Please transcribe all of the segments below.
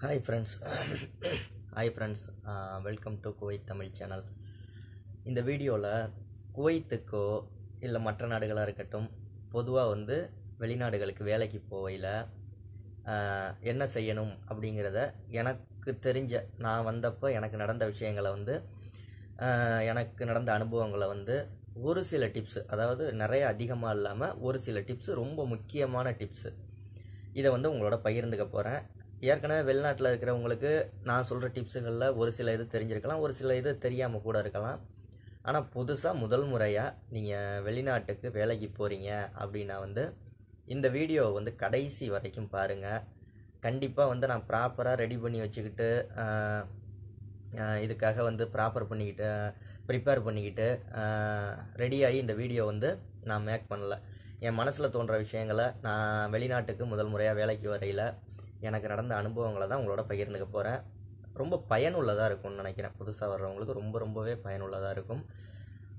hi friends hi friends welcome to Kuwait Tamil channel இந்த வீடியோவில் குவைத்துக்கோ இல்லை மற்ற நாடுகளாக இருக்கட்டும் பொதுவாக வந்து வெளிநாடுகளுக்கு வேலைக்கு போகையில் என்ன செய்யணும் அப்படிங்கிறத எனக்கு தெரிஞ்ச நான் வந்தப்போ எனக்கு நடந்த விஷயங்களை வந்து எனக்கு நடந்த அனுபவங்களை வந்து ஒரு சில டிப்ஸ் அதாவது நிறைய அதிகமாக இல்லாமல் ஒரு சில டிப்ஸு ரொம்ப முக்கியமான டிப்ஸு இதை வந்து உங்களோட பகிர்ந்துக்க போகிறேன் ஏற்கனவே வெளிநாட்டில் இருக்கிறவங்களுக்கு நான் சொல்கிற டிப்ஸுகளில் ஒரு சில இது தெரிஞ்சிருக்கலாம் ஒரு சில இது தெரியாமல் கூட இருக்கலாம் ஆனால் புதுசாக முதல் முறையாக நீங்கள் வெளிநாட்டுக்கு வேலைக்கு போகிறீங்க அப்படின்னா வந்து இந்த வீடியோ வந்து கடைசி வரைக்கும் பாருங்கள் கண்டிப்பாக வந்து நான் ப்ராப்பராக ரெடி பண்ணி வச்சுக்கிட்டு இதுக்காக வந்து ப்ராப்பர் பண்ணிக்கிட்டு ப்ரிப்பேர் பண்ணிக்கிட்டு ரெடியாகி இந்த வீடியோ வந்து நான் மேக் பண்ணலை என் மனசில் தோன்ற விஷயங்களை நான் வெளிநாட்டுக்கு முதல் முறையாக வேலைக்கு வரையில் எனக்கு நடந்த அனுபவங்களை தான் உங்களோட பகிர்ந்துக்க போகிறேன் ரொம்ப பயனுள்ளதாக இருக்கும்னு நினைக்கிறேன் புதுசாக வர்றவங்களுக்கு ரொம்ப ரொம்பவே பயனுள்ளதாக இருக்கும்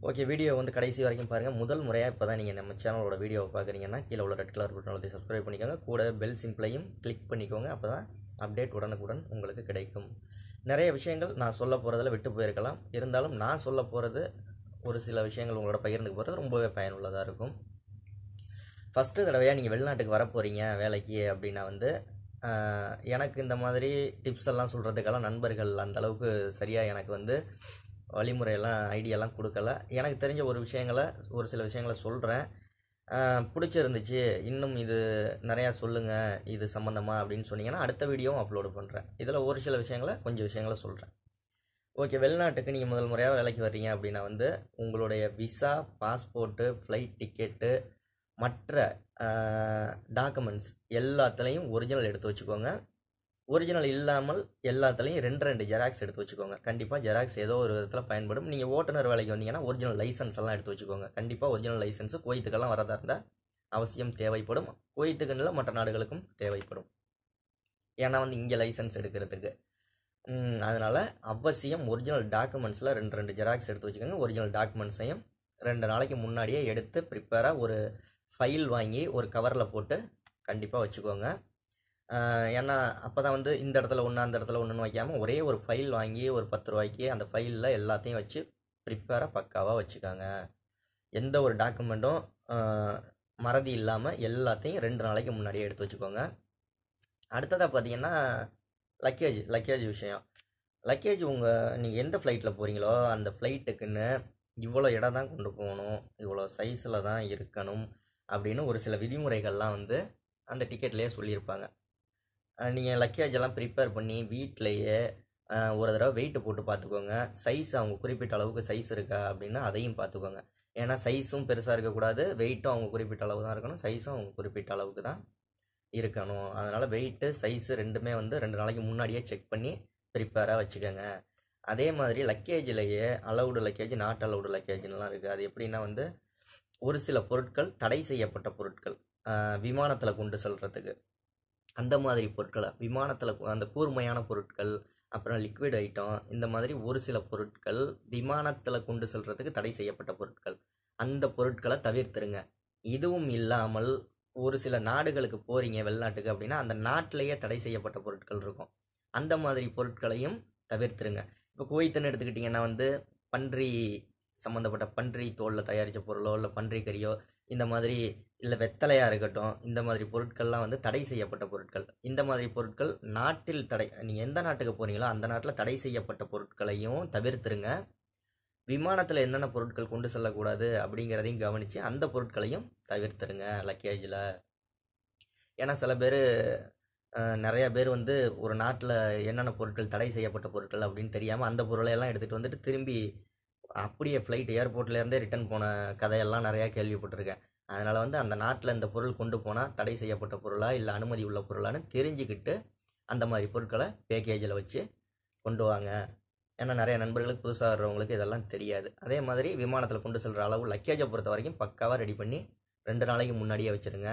ஓகே வீடியோ வந்து கடைசி வரைக்கும் பாருங்கள் முதல் முறையாக இப்போ தான் நீங்கள் நம்ம சேனலோட வீடியோவை பார்க்குறீங்கன்னா கீழே உள்ள ரெட் கலர் பட்டன் அழுத்தி சப்ஸ்கிரைப் பண்ணிக்கோங்க கூட பெல் சிம்பிளையும் கிளிக் பண்ணிக்கோங்க அப்போ தான் அப்டேட் உடனுக்குடன் உங்களுக்கு கிடைக்கும் நிறைய விஷயங்கள் நான் சொல்ல போகிறதில் விட்டு போயிருக்கலாம் இருந்தாலும் நான் சொல்ல போகிறது ஒரு சில விஷயங்கள் உங்களோட பகிர்ந்துக்கு போகிறது ரொம்பவே பயனுள்ளதாக இருக்கும் ஃபஸ்ட்டு தடவையாக நீங்கள் வெளிநாட்டுக்கு வர போகிறீங்க வேலைக்கு அப்படின்னா வந்து எனக்கு இந்த மாதிரி டிப்ஸ் எல்லாம் சொல்கிறதுக்கெல்லாம் நண்பர்கள் அந்தளவுக்கு சரியாக எனக்கு வந்து வழிமுறையெல்லாம் ஐடியாலாம் கொடுக்கல எனக்கு தெரிஞ்ச ஒரு விஷயங்களை ஒரு சில விஷயங்களை சொல்கிறேன் பிடிச்சிருந்துச்சு இன்னும் இது நிறையா சொல்லுங்கள் இது சம்மந்தமாக அப்படின்னு சொன்னீங்கன்னா அடுத்த வீடியோவும் அப்லோடு பண்ணுறேன் இதில் ஒரு சில விஷயங்களை கொஞ்சம் விஷயங்களை சொல்கிறேன் ஓகே வெளிநாட்டுக்கு நீங்கள் முதல் முறையாக வேலைக்கு வர்றீங்க அப்படின்னா வந்து உங்களுடைய விசா பாஸ்போர்ட்டு ஃப்ளைட் டிக்கெட்டு மற்ற டாக்குமெண்ட்ஸ் எல்லாத்துலேயும் ஒரிஜினல் எடுத்து வச்சுக்கோங்க ஒரிஜினல் இல்லாமல் எல்லாத்துலேயும் ரெண்டு ரெண்டு ஜெராக்ஸ் எடுத்து வச்சுக்கோங்க கண்டிப்பாக ஜெராக்ஸ் ஏதோ ஒரு விதத்தில் பயன்படும் நீங்கள் ஓட்டுநர் வேலைக்கு வந்தீங்கன்னா ஒரிஜினல் லைசன்ஸ் எல்லாம் எடுத்து வச்சுக்கோங்க கண்டிப்பாக ஒரிஜினல் லைசன்ஸு கோயத்துக்கெல்லாம் வரதாக இருந்தால் அவசியம் தேவைப்படும் கோயத்துக்குன்னு மற்ற நாடுகளுக்கும் தேவைப்படும் ஏன்னா வந்து இங்கே லைசன்ஸ் எடுக்கிறதுக்கு அதனால் அவசியம் ஒரிஜினல் டாக்குமெண்ட்ஸில் ரெண்டு ரெண்டு ஜெராக்ஸ் எடுத்து வச்சுக்கோங்க ஒரிஜினல் டாக்குமெண்ட்ஸையும் ரெண்டு நாளைக்கு முன்னாடியே எடுத்து ப்ரிப்பேராக ஒரு ஃபைல் வாங்கி ஒரு கவரில் போட்டு கண்டிப்பாக வச்சுக்கோங்க ஏன்னா அப்போ தான் வந்து இந்த இடத்துல ஒன்று அந்த இடத்துல ஒன்றுன்னு வைக்காமல் ஒரே ஒரு ஃபைல் வாங்கி ஒரு பத்து ரூபாய்க்கு அந்த ஃபைலில் எல்லாத்தையும் வச்சு ப்ரிப்பேராக பக்காவாக வச்சுக்காங்க எந்த ஒரு டாக்குமெண்ட்டும் மறதி இல்லாமல் எல்லாத்தையும் ரெண்டு நாளைக்கு முன்னாடியே எடுத்து வச்சுக்கோங்க அடுத்ததாக பார்த்தீங்கன்னா லக்கேஜ் லக்கேஜ் விஷயம் லக்கேஜ் உங்கள் நீங்கள் எந்த ஃப்ளைட்டில் போகிறீங்களோ அந்த ஃப்ளைட்டுக்குன்னு இவ்வளோ இடம் தான் கொண்டு போகணும் இவ்வளோ சைஸில் தான் இருக்கணும் அப்படின்னு ஒரு சில விதிமுறைகள்லாம் வந்து அந்த டிக்கெட்லேயே சொல்லியிருப்பாங்க நீங்கள் லக்கேஜ் எல்லாம் ப்ரிப்பேர் பண்ணி வீட்லேயே ஒரு தடவை வெயிட்டு போட்டு பார்த்துக்கோங்க சைஸ் அவங்க குறிப்பிட்ட அளவுக்கு சைஸ் இருக்கா அப்படின்னா அதையும் பார்த்துக்கோங்க ஏன்னா சைஸும் பெருசாக இருக்கக்கூடாது வெயிட்டும் அவங்க குறிப்பிட்ட அளவு தான் இருக்கணும் சைஸும் அவங்க குறிப்பிட்ட அளவுக்கு தான் இருக்கணும் அதனால் வெயிட்டு சைஸு ரெண்டுமே வந்து ரெண்டு நாளைக்கு முன்னாடியே செக் பண்ணி ப்ரிப்பேராக வச்சுக்கோங்க அதே மாதிரி லக்கேஜ்லேயே அலவுடு லக்கேஜ் நாட் அலவுடு லக்கேஜ்லாம் இருக்குது அது எப்படின்னா வந்து ஒரு சில பொருட்கள் தடை செய்யப்பட்ட பொருட்கள் விமானத்தில் கொண்டு செல்கிறதுக்கு அந்த மாதிரி பொருட்களை விமானத்தில் அந்த கூர்மையான பொருட்கள் அப்புறம் லிக்விட் ஐட்டம் இந்த மாதிரி ஒரு சில பொருட்கள் விமானத்தில் கொண்டு செல்றதுக்கு தடை செய்யப்பட்ட பொருட்கள் அந்த பொருட்களை தவிர்த்துருங்க இதுவும் இல்லாமல் ஒரு சில நாடுகளுக்கு போகிறீங்க வெளிநாட்டுக்கு அப்படின்னா அந்த நாட்டிலேயே தடை செய்யப்பட்ட பொருட்கள் இருக்கும் அந்த மாதிரி பொருட்களையும் தவிர்த்துருங்க இப்போ குவைத்துன்னு எடுத்துக்கிட்டிங்கன்னா வந்து பன்றி சம்மந்தப்பட்ட பன்றி தோலில் தயாரித்த பொருளோ இல்லை பன்றி கறியோ இந்த மாதிரி இல்லை வெத்தலையாக இருக்கட்டும் இந்த மாதிரி பொருட்கள்லாம் வந்து தடை செய்யப்பட்ட பொருட்கள் இந்த மாதிரி பொருட்கள் நாட்டில் தடை நீங்கள் எந்த நாட்டுக்கு போகிறீங்களோ அந்த நாட்டில் தடை செய்யப்பட்ட பொருட்களையும் தவிர்த்துருங்க விமானத்தில் என்னென்ன பொருட்கள் கொண்டு செல்லக்கூடாது அப்படிங்கிறதையும் கவனித்து அந்த பொருட்களையும் தவிர்த்துருங்க லக்கேஜில் ஏன்னா சில பேர் நிறையா பேர் வந்து ஒரு நாட்டில் என்னென்ன பொருட்கள் தடை செய்யப்பட்ட பொருட்கள் அப்படின்னு தெரியாமல் அந்த பொருளையெல்லாம் எடுத்துகிட்டு வந்துட்டு திரும்பி அப்படியே ஃப்ளைட் ஏர்போர்ட்லேருந்தே ரிட்டன் போன கதையெல்லாம் நிறையா கேள்விப்பட்டிருக்கேன் அதனால் வந்து அந்த நாட்டில் இந்த பொருள் கொண்டு போனால் தடை செய்யப்பட்ட பொருளா இல்லை அனுமதி உள்ள பொருளான்னு தெரிஞ்சுக்கிட்டு அந்த மாதிரி பொருட்களை பேக்கேஜில் வச்சு கொண்டு வாங்க ஏன்னா நிறைய நண்பர்களுக்கு புதுசாக வர்றவங்களுக்கு இதெல்லாம் தெரியாது அதே மாதிரி விமானத்தில் கொண்டு செல்கிற அளவு லக்கேஜை பொறுத்த வரைக்கும் பக்காவாக ரெடி பண்ணி ரெண்டு நாளைக்கு முன்னாடியே வச்சுருங்க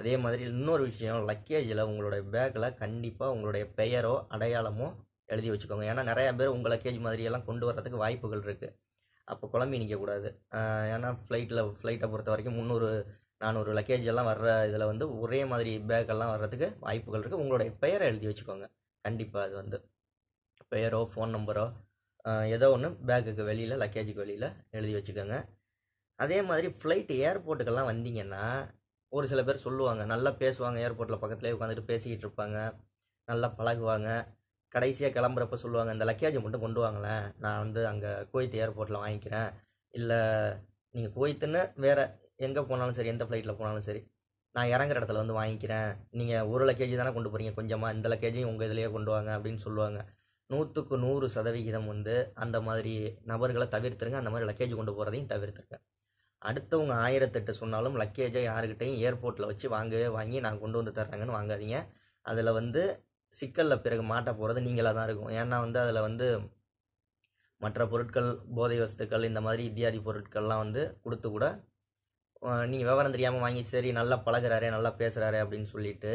அதே மாதிரி இன்னொரு விஷயம் லக்கேஜில் உங்களுடைய பேக்கில் கண்டிப்பாக உங்களுடைய பெயரோ அடையாளமோ எழுதி வச்சுக்கோங்க ஏன்னா நிறையா பேர் உங்கள் லக்கேஜ் மாதிரியெல்லாம் கொண்டு வர்றதுக்கு வாய்ப்புகள் இருக்குது அப்போ குழம்பி நிற்கக்கூடாது ஏன்னா ஃப்ளைட்டில் ஃப்ளைட்டை பொறுத்த வரைக்கும் முந்நூறு நானூறு லக்கேஜ் எல்லாம் வர்ற இதில் வந்து ஒரே மாதிரி பேக்கெல்லாம் வர்றதுக்கு வாய்ப்புகள் இருக்குது உங்களுடைய பெயரை எழுதி வச்சுக்கோங்க கண்டிப்பாக அது வந்து பெயரோ ஃபோன் நம்பரோ ஏதோ ஒன்று பேக்குக்கு வெளியில் லக்கேஜுக்கு வெளியில் எழுதி வச்சுக்கோங்க அதே மாதிரி ஃப்ளைட்டு ஏர்போர்ட்டுக்கெல்லாம் வந்தீங்கன்னா ஒரு சில பேர் சொல்லுவாங்க நல்லா பேசுவாங்க ஏர்போர்ட்டில் பக்கத்துலேயே உட்காந்துட்டு பேசிக்கிட்டு இருப்பாங்க நல்லா பழகுவாங்க கடைசியாக கிளம்புறப்ப சொல்லுவாங்க இந்த லக்கேஜை மட்டும் கொண்டு வாங்களேன் நான் வந்து அங்கே குவைத் ஏர்போர்ட்டில் வாங்கிக்கிறேன் இல்லை நீங்கள் குவைத்துன்னு வேறு எங்கே போனாலும் சரி எந்த ஃப்ளைட்டில் போனாலும் சரி நான் இறங்குற இடத்துல வந்து வாங்கிக்கிறேன் நீங்கள் ஒரு லக்கேஜ் தானே கொண்டு போகிறீங்க கொஞ்சமாக இந்த லக்கேஜையும் உங்கள் இதிலேயே கொண்டு வாங்க அப்படின்னு சொல்லுவாங்க நூற்றுக்கு நூறு சதவிகிதம் வந்து அந்த மாதிரி நபர்களை தவிர்த்துருங்க அந்த மாதிரி லக்கேஜ் கொண்டு போகிறதையும் தவிர்த்துருங்க அடுத்தவங்க ஆயிரத்தெட்டு சொன்னாலும் லக்கேஜை யாருக்கிட்டையும் ஏர்போர்ட்டில் வச்சு வாங்கவே வாங்கி நான் கொண்டு வந்து தர்றாங்கன்னு வாங்காதீங்க அதில் வந்து சிக்கலில் பிறகு மாட்ட போகிறது நீங்களாக தான் இருக்கும் ஏன்னா வந்து அதில் வந்து மற்ற பொருட்கள் போதை வஸ்துக்கள் இந்த மாதிரி இத்தியாதி பொருட்கள்லாம் வந்து கொடுத்து கூட நீங்கள் விவரம் தெரியாமல் வாங்கி சரி நல்லா பழகிறாரு நல்லா பேசுகிறாரு அப்படின்னு சொல்லிட்டு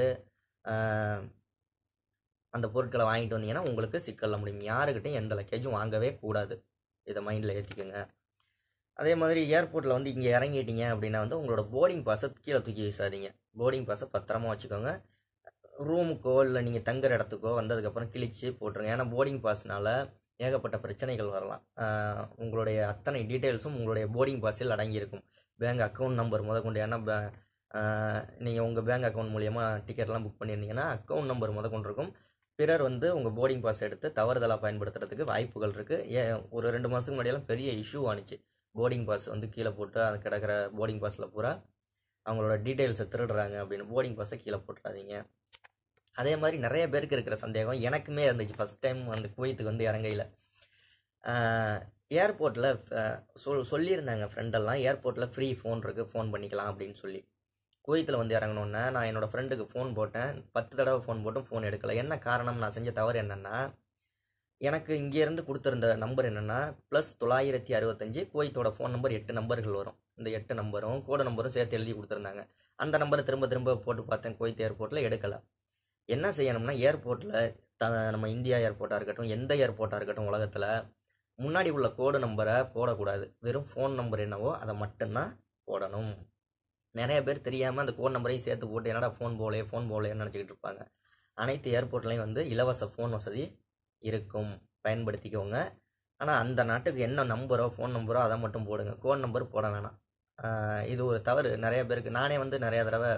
அந்த பொருட்களை வாங்கிட்டு வந்தீங்கன்னா உங்களுக்கு சிக்கலில் முடியும் யாருக்கிட்டையும் எந்த லக்கேஜும் வாங்கவே கூடாது இதை மைண்டில் ஏற்றிக்கோங்க அதே மாதிரி ஏர்போர்ட்டில் வந்து இங்கே இறங்கிட்டீங்க அப்படின்னா வந்து உங்களோட போர்டிங் பாஸை கீழே தூக்கி வீசாதீங்க போர்டிங் பாஸை பத்திரமா வச்சுக்கோங்க ரூமுக்கோ இல்லை நீங்கள் தங்குற இடத்துக்கோ வந்ததுக்கப்புறம் கிழிச்சு போட்டுருங்க ஏன்னா போர்டிங் பாஸ்னால் ஏகப்பட்ட பிரச்சனைகள் வரலாம் உங்களுடைய அத்தனை டீட்டெயில்ஸும் உங்களுடைய போர்டிங் பாஸில் அடங்கியிருக்கும் பேங்க் அக்கௌண்ட் நம்பர் முத கொண்டு ஏன்னா நீங்கள் உங்கள் பேங்க் அக்கௌண்ட் மூலியமாக டிக்கெட்லாம் புக் பண்ணியிருந்தீங்கன்னா அக்கௌண்ட் நம்பர் முத கொண்டு இருக்கும் பிறர் வந்து உங்கள் போர்டிங் பாஸ் எடுத்து தவறுதலாக பயன்படுத்துறதுக்கு வாய்ப்புகள் இருக்குது ஏ ஒரு ரெண்டு மாதத்துக்கு முன்னாடியெல்லாம் பெரிய இஷ்யூ ஆனிச்சு போர்டிங் பாஸ் வந்து கீழே போட்டு அது கிடக்கிற போர்டிங் பாஸில் பூரா அவங்களோட டீட்டெயில்ஸை திருடுறாங்க அப்படின்னு போர்டிங் பாஸை கீழே போட்டுறாதீங்க அதே மாதிரி நிறைய பேருக்கு இருக்கிற சந்தேகம் எனக்குமே இருந்துச்சு ஃபஸ்ட் டைம் அந்த குவைத்துக்கு வந்து இறங்கையில் ஏர்போர்ட்டில் சொல் சொல்லியிருந்தாங்க ஃப்ரெண்டெல்லாம் ஏர்போர்ட்டில் ஃப்ரீ ஃபோன் இருக்குது ஃபோன் பண்ணிக்கலாம் அப்படின்னு சொல்லி குவைத்தில் வந்து இறங்கணுன்னா நான் என்னோடய ஃப்ரெண்டுக்கு ஃபோன் போட்டேன் பத்து தடவை ஃபோன் போட்டும் ஃபோன் எடுக்கலை என்ன காரணம் நான் செஞ்ச தவறு என்னென்னா எனக்கு இங்கேருந்து கொடுத்துருந்த நம்பர் என்னென்னா ப்ளஸ் தொள்ளாயிரத்தி அறுபத்தஞ்சி குவைத்தோட ஃபோன் நம்பர் எட்டு நம்பர்கள் வரும் இந்த எட்டு நம்பரும் கோட நம்பரும் சேர்த்து எழுதி கொடுத்துருந்தாங்க அந்த நம்பரை திரும்ப திரும்ப போட்டு பார்த்தேன் குவைத் ஏர்போர்ட்டில் எடுக்கலை என்ன செய்யணும்னா ஏர்போர்ட்டில் த நம்ம இந்தியா ஏர்போர்ட்டாக இருக்கட்டும் எந்த ஏர்போர்ட்டாக இருக்கட்டும் உலகத்தில் முன்னாடி உள்ள கோடு நம்பரை போடக்கூடாது வெறும் ஃபோன் நம்பர் என்னவோ அதை மட்டும்தான் போடணும் நிறைய பேர் தெரியாமல் அந்த கோட் நம்பரையும் சேர்த்து போட்டு என்னடா ஃபோன் போகலே ஃபோன் போலேன்னு நினச்சிக்கிட்டு இருப்பாங்க அனைத்து ஏர்போர்ட்லேயும் வந்து இலவச ஃபோன் வசதி இருக்கும் பயன்படுத்திக்கோங்க ஆனால் அந்த நாட்டுக்கு என்ன நம்பரோ ஃபோன் நம்பரோ அதை மட்டும் போடுங்க கோட் நம்பர் போட வேணாம் இது ஒரு தவறு நிறைய பேருக்கு நானே வந்து நிறைய தடவை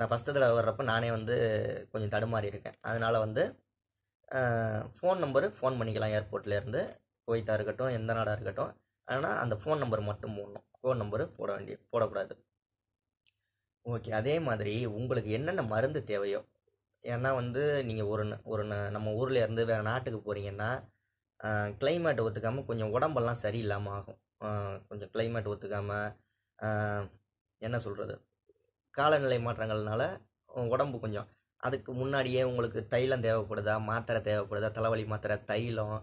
நான் ஃபஸ்ட்டு தடவை வர்றப்போ நானே வந்து கொஞ்சம் தடுமாறி இருக்கேன் அதனால் வந்து ஃபோன் நம்பரு ஃபோன் பண்ணிக்கலாம் ஏர்போர்ட்லேருந்து குவைத்தாக இருக்கட்டும் எந்த நாடாக இருக்கட்டும் ஆனால் அந்த ஃபோன் நம்பர் மட்டும் போடணும் ஃபோன் நம்பரு போட வேண்டிய போடக்கூடாது ஓகே அதே மாதிரி உங்களுக்கு என்னென்ன மருந்து தேவையோ ஏன்னா வந்து நீங்கள் ஒரு ஒரு நம்ம ஊரில் இருந்து வேறு நாட்டுக்கு போகிறீங்கன்னா கிளைமேட் ஒத்துக்காமல் கொஞ்சம் உடம்பெல்லாம் சரியில்லாமல் ஆகும் கொஞ்சம் கிளைமேட் ஒத்துக்காமல் என்ன சொல்கிறது காலநிலை மாற்றங்கள்னால உடம்பு கொஞ்சம் அதுக்கு முன்னாடியே உங்களுக்கு தைலம் தேவைப்படுதா மாத்திரை தேவைப்படுதா தலைவலி மாத்திரை தைலம்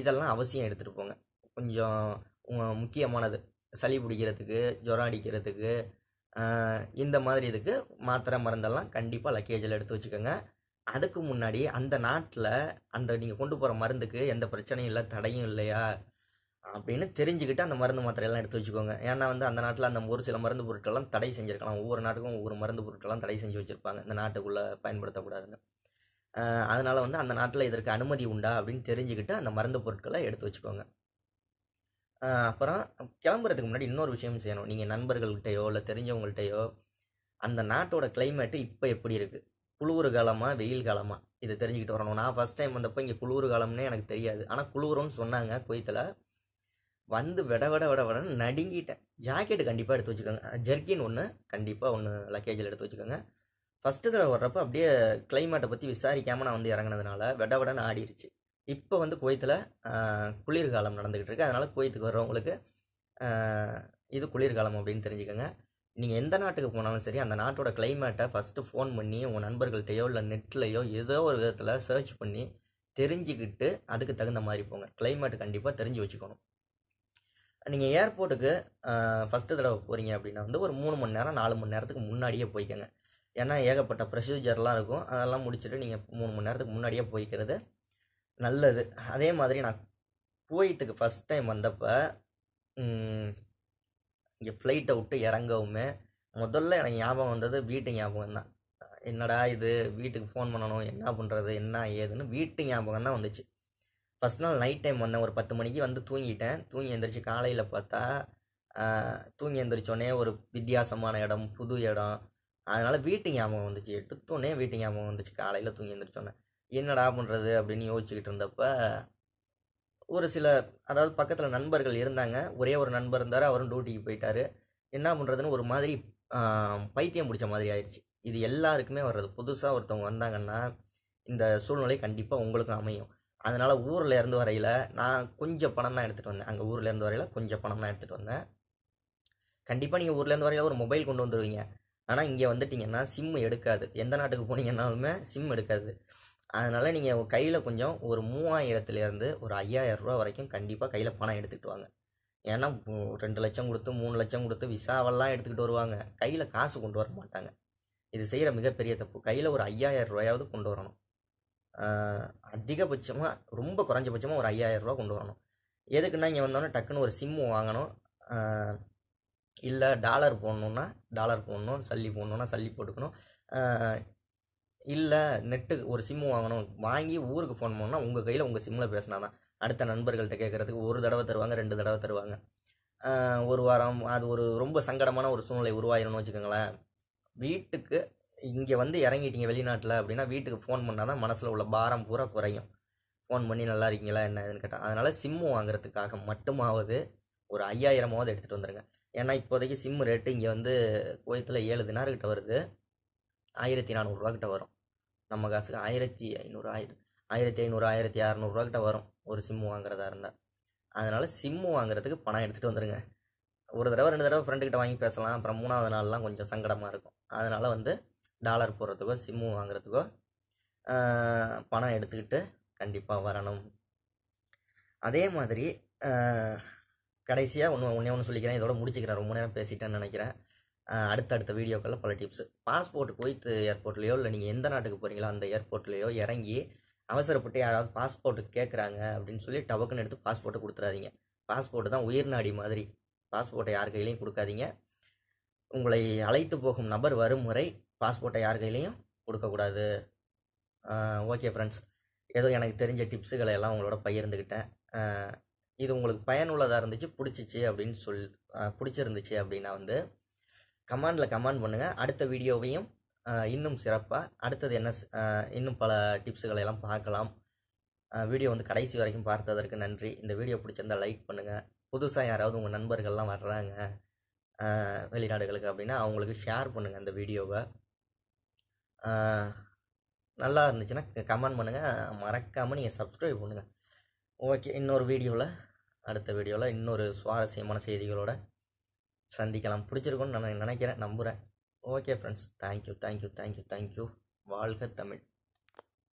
இதெல்லாம் அவசியம் எடுத்துகிட்டு போங்க கொஞ்சம் உங்கள் முக்கியமானது சளி பிடிக்கிறதுக்கு ஜுரம் அடிக்கிறதுக்கு இந்த மாதிரி இதுக்கு மாத்திரை மருந்தெல்லாம் கண்டிப்பாக லக்கேஜில் எடுத்து வச்சுக்கோங்க அதுக்கு முன்னாடி அந்த நாட்டில் அந்த நீங்கள் கொண்டு போகிற மருந்துக்கு எந்த பிரச்சனையும் இல்லை தடையும் இல்லையா அப்படின்னு தெரிஞ்சுக்கிட்டு அந்த மருந்து மாத்திரையெல்லாம் எடுத்து வச்சுக்கோங்க ஏன்னா வந்து அந்த நாட்டில் அந்த ஒரு சில மருந்து பொருட்கள்லாம் தடை செஞ்சுருக்கலாம் ஒவ்வொரு நாட்டுக்கும் ஒவ்வொரு மருந்து பொருட்கள்லாம் தடை செஞ்சு வச்சுருப்பாங்க இந்த நாட்டுக்குள்ளே பயன்படுத்தக்கூடாதுன்னு அதனால் வந்து அந்த நாட்டில் இதற்கு அனுமதி உண்டா அப்படின்னு தெரிஞ்சுக்கிட்டு அந்த மருந்து பொருட்களை எடுத்து வச்சுக்கோங்க அப்புறம் கிளம்புறதுக்கு முன்னாடி இன்னொரு விஷயம் செய்யணும் நீங்கள் நண்பர்கள்கிட்டயோ இல்லை தெரிஞ்சவங்கள்ட்டையோ அந்த நாட்டோட கிளைமேட்டு இப்போ எப்படி இருக்குது குளிர் காலமாக வெயில் காலமாக இதை தெரிஞ்சுக்கிட்டு வரணும் நான் ஃபஸ்ட் டைம் வந்தப்போ இங்கே குளிர் காலம்னே எனக்கு தெரியாது ஆனால் குளிரும்னு சொன்னாங்க குவைத்தில் வந்து விட விட விட விடன்னு நடுங்கிட்டேன் ஜாக்கெட்டு கண்டிப்பாக எடுத்து வச்சுக்கோங்க ஜெர்கின் ஒன்று கண்டிப்பாக ஒன்று லக்கேஜில் எடுத்து வச்சுக்கோங்க ஃபஸ்ட்டு தடவை வர்றப்போ அப்படியே கிளைமேட்டை பற்றி விசாரிக்காமல் நான் வந்து இறங்கினதுனால விட விடன்னு ஆடிடுச்சு இப்போ வந்து குவைத்தில் குளிர்காலம் நடந்துக்கிட்டு இருக்குது அதனால் குவைத்துக்கு வர்றவங்களுக்கு இது குளிர்காலம் அப்படின்னு தெரிஞ்சுக்கோங்க நீங்கள் எந்த நாட்டுக்கு போனாலும் சரி அந்த நாட்டோட கிளைமேட்டை ஃபஸ்ட்டு ஃபோன் பண்ணி உங்கள் நண்பர்கள்ட்டையோ இல்லை நெட்லேயோ ஏதோ ஒரு விதத்தில் சர்ச் பண்ணி தெரிஞ்சுக்கிட்டு அதுக்கு தகுந்த மாதிரி போங்க கிளைமேட் கண்டிப்பாக தெரிஞ்சு வச்சுக்கணும் நீங்கள் ஏர்போர்ட்டுக்கு ஃபஸ்ட்டு தடவை போகிறீங்க அப்படின்னா வந்து ஒரு மூணு மணி நேரம் நாலு மணி நேரத்துக்கு முன்னாடியே போய்க்கோங்க ஏன்னா ஏகப்பட்ட ப்ரொசீஜர்லாம் இருக்கும் அதெல்லாம் முடிச்சுட்டு நீங்கள் மூணு மணி நேரத்துக்கு முன்னாடியே போய்க்கிறது நல்லது அதே மாதிரி நான் கோயத்துக்கு ஃபஸ்ட் டைம் வந்தப்போ இங்கே ஃப்ளைட்டை விட்டு இறங்கவுமே முதல்ல எனக்கு ஞாபகம் வந்தது வீட்டு ஞாபகம் தான் என்னடா இது வீட்டுக்கு ஃபோன் பண்ணணும் என்ன பண்ணுறது என்ன ஏதுன்னு வீட்டு ஞாபகம் தான் வந்துச்சு ஃபஸ்ட் நாள் நைட் டைம் வந்தேன் ஒரு பத்து மணிக்கு வந்து தூங்கிட்டேன் தூங்கி எழுந்திரிச்சு காலையில் பார்த்தா தூங்கி எழுந்திரிச்சோடனே ஒரு வித்தியாசமான இடம் புது இடம் அதனால் வீட்டு ஞாபகம் வந்துச்சு எடுத்தோடனே வீட்டு ஞாபகம் வந்துச்சு காலையில் தூங்கி எழுந்திரிச்சோன்னே என்னடா பண்ணுறது அப்படின்னு யோசிச்சுக்கிட்டு இருந்தப்ப ஒரு சில அதாவது பக்கத்தில் நண்பர்கள் இருந்தாங்க ஒரே ஒரு நண்பர் இருந்தார் அவரும் டியூட்டிக்கு போயிட்டார் என்ன பண்ணுறதுன்னு ஒரு மாதிரி பைத்தியம் பிடிச்ச மாதிரி ஆயிடுச்சு இது எல்லாருக்குமே வர்றது புதுசாக ஒருத்தவங்க வந்தாங்கன்னா இந்த சூழ்நிலை கண்டிப்பாக உங்களுக்கும் அமையும் அதனால் ஊரில் இருந்து வரையில் நான் கொஞ்சம் பணம் தான் எடுத்துகிட்டு வந்தேன் அங்கே ஊரில் இருந்து வரையில் கொஞ்சம் பணம் தான் எடுத்துகிட்டு வந்தேன் கண்டிப்பாக நீங்கள் ஊர்லேருந்து வரையில் ஒரு மொபைல் கொண்டு வந்துடுவீங்க ஆனால் இங்கே வந்துட்டிங்கன்னா சிம் எடுக்காது எந்த நாட்டுக்கு போனீங்கன்னாலுமே சிம் எடுக்காது அதனால் நீங்கள் கையில் கொஞ்சம் ஒரு மூவாயிரத்துலேருந்து ஒரு ரூபா வரைக்கும் கண்டிப்பாக கையில் பணம் எடுத்துகிட்டு வாங்க ஏன்னா ரெண்டு லட்சம் கொடுத்து மூணு லட்சம் கொடுத்து விசாவெல்லாம் எடுத்துக்கிட்டு வருவாங்க கையில் காசு கொண்டு வர மாட்டாங்க இது செய்கிற மிகப்பெரிய தப்பு கையில் ஒரு ஐயாயிரம் ரூபாயாவது கொண்டு வரணும் அதிகபட்சமாக ரொம்ப குறைஞ்சபட்சமாக ஒரு ஐயாயிரரூபா கொண்டு வரணும் எதுக்குன்னா இங்கே வந்தோடனே டக்குன்னு ஒரு சிம்மு வாங்கணும் இல்லை டாலர் போடணுன்னா டாலர் போடணும் சல்லி போடணுன்னா சல்லி போட்டுக்கணும் இல்லை நெட்டு ஒரு சிம்மு வாங்கணும் வாங்கி ஊருக்கு ஃபோன் பண்ணால் உங்கள் கையில் உங்கள் சிம்மில் பேசினா தான் அடுத்த நண்பர்கள்ட்ட கேட்குறதுக்கு ஒரு தடவை தருவாங்க ரெண்டு தடவை தருவாங்க ஒரு வாரம் அது ஒரு ரொம்ப சங்கடமான ஒரு சூழ்நிலை உருவாயிரும்னு வச்சுக்கோங்களேன் வீட்டுக்கு இங்கே வந்து இறங்கிட்டீங்க வெளிநாட்டில் அப்படின்னா வீட்டுக்கு ஃபோன் பண்ணால் தான் மனசில் உள்ள பாரம் பூரா குறையும் ஃபோன் பண்ணி நல்லா இருக்கீங்களா என்ன இதுன்னு கேட்டால் அதனால் சிம்மு வாங்குறதுக்காக மட்டுமாவது ஒரு ஐயாயிரமாவது எடுத்துகிட்டு வந்துடுங்க ஏன்னா இப்போதைக்கு சிம்மு ரேட்டு இங்கே வந்து கோயத்தில் ஏழு கிட்ட வருது ஆயிரத்தி நானூறுரூவா கிட்ட வரும் நம்ம காசுக்கு ஆயிரத்தி ஐநூறு ஆயிரம் ஆயிரத்தி ஐநூறு ஆயிரத்தி அறநூறுரூவா கிட்ட வரும் ஒரு சிம்மு வாங்குறதா இருந்தால் அதனால் சிம்மு வாங்குறதுக்கு பணம் எடுத்துகிட்டு வந்துடுங்க ஒரு தடவை ரெண்டு தடவை ஃப்ரெண்டுக்கிட்ட வாங்கி பேசலாம் அப்புறம் மூணாவது நாள்லாம் கொஞ்சம் சங்கடமாக இருக்கும் அதனால் வந்து டாலர் போடுறதுக்கோ சிம்மு வாங்குறதுக்கோ பணம் எடுத்துக்கிட்டு கண்டிப்பாக வரணும் அதே மாதிரி கடைசியாக ஒன்று ஒன்றே ஒன்று சொல்லிக்கிறேன் இதோட முடிச்சுக்கிறேன் ரொம்ப நேரம் பேசிட்டேன்னு நினைக்கிறேன் அடுத்தடுத்த வீடியோக்களில் பல டிப்ஸ் பாஸ்போர்ட் குவைத்து ஏர்போர்ட்லேயோ இல்லை நீங்கள் எந்த நாட்டுக்கு போகிறீங்களோ அந்த ஏர்போர்ட்லேயோ இறங்கி அவசரப்பட்டு யாராவது பாஸ்போர்ட்டு கேட்குறாங்க அப்படின்னு சொல்லி டவக்குன்னு எடுத்து பாஸ்போர்ட்டை கொடுத்துறாதீங்க பாஸ்போர்ட்டு தான் உயிர் நாடி மாதிரி பாஸ்போர்ட்டை யார் கையிலையும் கொடுக்காதீங்க உங்களை அழைத்து போகும் நபர் வரும் முறை பாஸ்போர்ட்டை யார் கையிலையும் கொடுக்கக்கூடாது ஓகே ஃப்ரெண்ட்ஸ் ஏதோ எனக்கு தெரிஞ்ச டிப்ஸுகளை எல்லாம் உங்களோட பகிர்ந்துக்கிட்டேன் இது உங்களுக்கு பயனுள்ளதாக இருந்துச்சு பிடிச்சிச்சு அப்படின்னு சொல் பிடிச்சிருந்துச்சு அப்படின்னா வந்து கமாண்டில் கமாண்ட் பண்ணுங்கள் அடுத்த வீடியோவையும் இன்னும் சிறப்பாக அடுத்தது என்ன இன்னும் பல டிப்ஸுகளை எல்லாம் பார்க்கலாம் வீடியோ வந்து கடைசி வரைக்கும் பார்த்ததற்கு நன்றி இந்த வீடியோ பிடிச்சிருந்தால் லைக் பண்ணுங்கள் புதுசாக யாராவது உங்கள் நண்பர்கள்லாம் வர்றாங்க வெளிநாடுகளுக்கு அப்படின்னா அவங்களுக்கு ஷேர் பண்ணுங்கள் அந்த வீடியோவை நல்லா இருந்துச்சுன்னா கமெண்ட் பண்ணுங்கள் மறக்காமல் நீங்கள் சப்ஸ்கிரைப் பண்ணுங்கள் ஓகே இன்னொரு வீடியோவில் அடுத்த வீடியோவில் இன்னொரு சுவாரஸ்யமான செய்திகளோட சந்திக்கலாம் பிடிச்சிருக்குன்னு நான் நினைக்கிறேன் நம்புகிறேன் okay friends thank you thank you thank you thank you வாழ்க தமிழ்